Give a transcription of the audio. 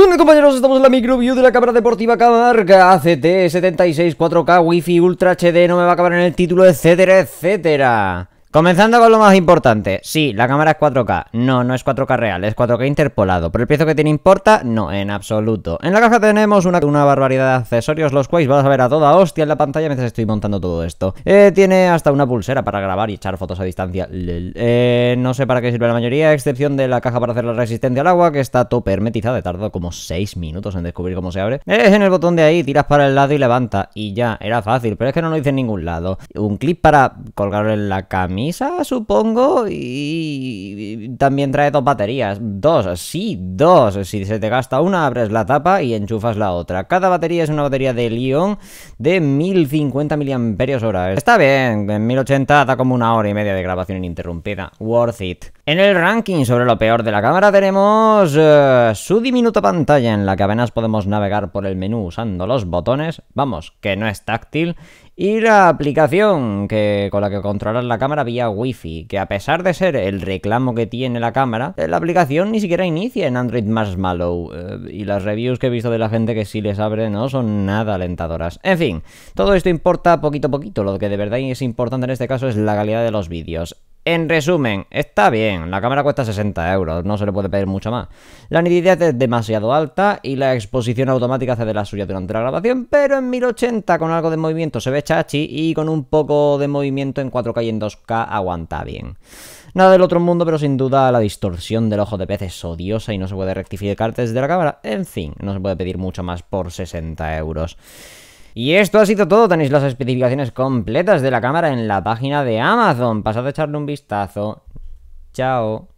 Hola compañeros, estamos en la microview de la cámara deportiva Camarga ACT 76 4K Wi-Fi Ultra HD, no me va a acabar en el título, etcétera, etcétera Comenzando con lo más importante, sí, la cámara es 4K, no, no es 4K real, es 4K interpolado, pero el precio que tiene importa, no, en absoluto. En la caja tenemos una, barbaridad de accesorios, los cuales vas a ver a toda hostia en la pantalla mientras estoy montando todo esto. Eh, tiene hasta una pulsera para grabar y echar fotos a distancia, eh, no sé para qué sirve la mayoría, a excepción de la caja para hacer la resistencia al agua, que está tope hermetizada, tardado como 6 minutos en descubrir cómo se abre. Es en el botón de ahí, tiras para el lado y levanta, y ya, era fácil, pero es que no lo hice en ningún lado. Un clip para colgarlo en la camisa Misa, supongo, y también trae dos baterías. Dos, sí, dos. Si se te gasta una, abres la tapa y enchufas la otra. Cada batería es una batería de Lyon de 1050 mAh. Está bien, en 1080 da como una hora y media de grabación ininterrumpida. Worth it. En el ranking sobre lo peor de la cámara tenemos eh, su diminuta pantalla en la que apenas podemos navegar por el menú usando los botones, vamos, que no es táctil, y la aplicación que, con la que controlar la cámara vía Wi-Fi, que a pesar de ser el reclamo que tiene la cámara, eh, la aplicación ni siquiera inicia en Android Marshmallow. malo eh, y las reviews que he visto de la gente que sí les abre no son nada alentadoras. En fin, todo esto importa poquito a poquito. Lo que de verdad es importante en este caso es la calidad de los vídeos. En resumen, está bien, la cámara cuesta 60 euros, no se le puede pedir mucho más. La nitidez es demasiado alta y la exposición automática hace de la suya durante la grabación, pero en 1080 con algo de movimiento se ve chachi y con un poco de movimiento en 4K y en 2K aguanta bien. Nada del otro mundo, pero sin duda la distorsión del ojo de pez es odiosa y no se puede rectificar desde la cámara. En fin, no se puede pedir mucho más por 60 euros. Y esto ha sido todo, tenéis las especificaciones completas de la cámara en la página de Amazon. Pasad a echarle un vistazo. Chao.